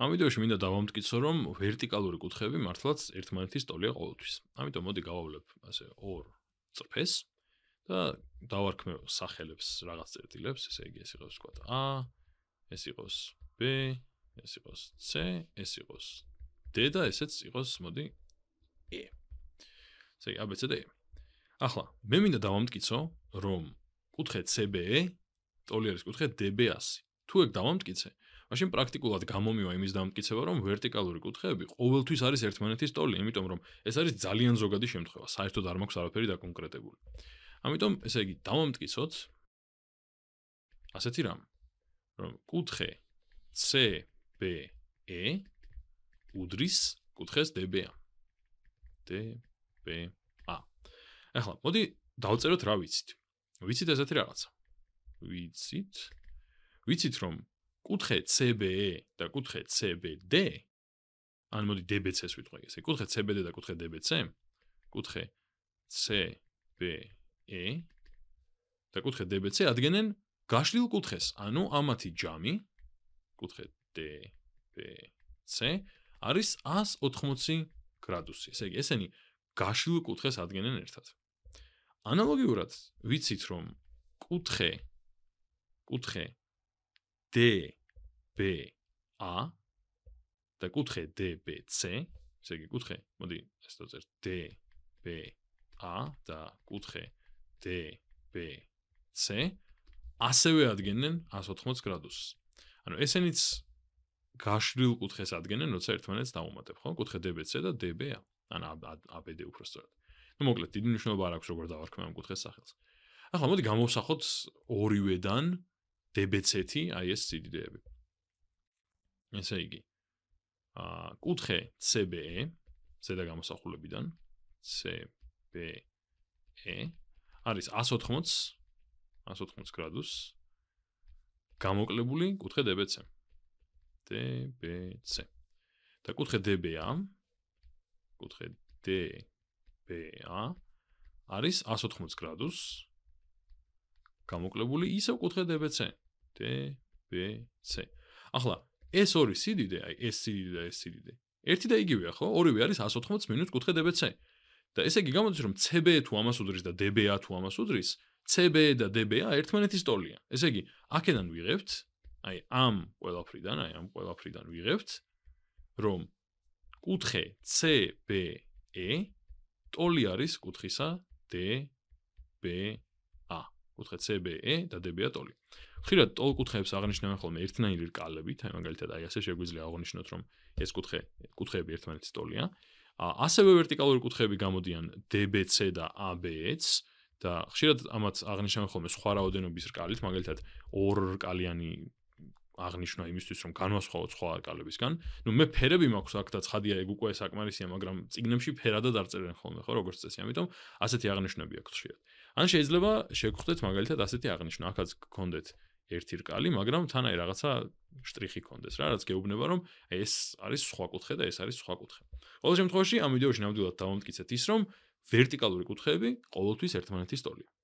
ამ ვიდეოში მინდა დავამტკიცო, რომ ვერტიკალური კუთხეები მართლაც ერთმანეთის ტოლია ყოველთვის. ამიტომ მოდი გავავლებ ასე ორ წფეს და დავარქმევ სახელებს რაღაც წერტილებს, ესე იგი ეს იყოს თქვა A, ეს იყოს B, ეს იყოს C, ეს იყოს D და ესეც იყოს მოდი E. ესე ABCD. E. ახლა მე მინდა დავამტკიცო, რომ კუთხე CBE ტოლი არის კუთხე DB-ს. თუ ეგ დავამტკიცე, მაშინ პრაქტიკულად გამომივა იმის დამტკიცება, რომ ვერტიკალური კუთხეები ყოველთვის არის ერთმანეთის ტოლი, იმიტომ რომ ეს არის ძალიან ზოგადი შემთხვევა, საერთოდ არ მაქვს არაფერი დაკონკრეტებული. ამიტომ, ესე იგი, დავამტკიცოთ ასეთი რამ, რომ კუთხე CBE უდრის კუთხეს DBA. DBA. ახლა, მოდი დავწეროთ რა ვიცით. ვიცით ესეთი რაღაცა. ვიცით ვიცით რომ კუთხე CBE და კუთხე CBD ან მოდი DBC-ს ვიტყვი ესე კუთხე CBD და კუთხე DBC კუთხე CBE და კუთხე DBC ადგენენ გაშლილ კუთხეს ანუ ამათი ჯამი კუთხე DBC არის 180 გრადუსი ესე იგი ესენი გაშლილ კუთხეს ადგენენ ერთად ანალოგიურად ვიცით რომ კუთხე კუთხე D B A და კუთხე D B C, ესე იგი კუთხე, მოდი ეს დავწერ D B A და კუთხე D B C ასევე ადგენენ 180 გრადუსს. ანუ ესენიც გაშლილ კუთხეს ადგენენ, როცა ერთმანეთს დაუმატებ, ხო? კუთხე DBC და DBA, ან ABD უბრალოდ. ნუ მოკლედ, დიდი მნიშვნელობა არ აქვს როგორ დავარქმევ ამ კუთხეს სახელს. ახლა მოდი გამოვსახოთ ორივედან დბც-ი, აი ეს სიდიდეები. ესე იგი, აა კუთხე CBE ზედა გამოსახულებიდან CBE არის 180 180 გრადუს გამოკლებული კუთხე დბც. დბც. და კუთხე დბა კუთხე დბა არის 180 გრადუს გამოკლებული ისევ კუთხე დბც. b b c ახლა ეს ორი სიდიდე აი ეს სიდიდე და ეს სიდიდე ერთი და იგივეა ხო ორივე არის 180 მინუს კუთხე db c და ესე იგი გამოდის რომ cb თუ ამას უდრის და db ა თუ ამას უდრის cb და db ა ერთმანეთის ტოლია ესე იგი აქედან ვიღებთ აი ამ ყველაფრიდან აი ამ ყველაფრიდან ვიღებთ რომ კუთხე cbe ტოლი არის კუთხისა db a კუთხე cbe და db ა ტოლი ხშირად ტოლ კუთხეებს აღნიშნავენ ხოლმე ერთნაირი რკალებით, აი მაგალითად აი ასე შეგვიძლია აღნიშნოთ, რომ ეს კუთხე კუთხეები ერთმანეთს ტოლია. ასევე ვერტიკალური კუთხეები გამოდიან DBC და ABC-ს და ხშირად ამაც აღნიშნავენ ხოლმე სხვა რაოდენობის რკალით, მაგალითად ორ რკალიანი აღნიშნა იმისთვის რომ განვასხვაოთ სხვა რკალებისგან. ნუ მე ფერები მაქვს აქ და ცხადია ეგ უკვე საკმარისია, მაგრამ ციგნებში ფერადა დარწერენ ხოლმე, ხო, როგორც წესი, ამიტომ ასეთი აღნიშნები აქვს შეიძლება. ან შეიძლება შეგხვდეთ მაგალითად ასეთი აღნიშნა, აქაც გქონდეთ ერთი რკალი, მაგრამ თანაი რაღაცა штриხი კონდეს რა, რაც გეუბნება რომ ეს არის სხვა კუთხე და ეს არის სხვა კუთხე. ყოველ შემთხვევაში ამ ვიდეოში ნამდვილად დავამტკიცეთ ის რომ ვერტიკალური კუთხეები ყოველთვის ერთმანეთის ტოლია.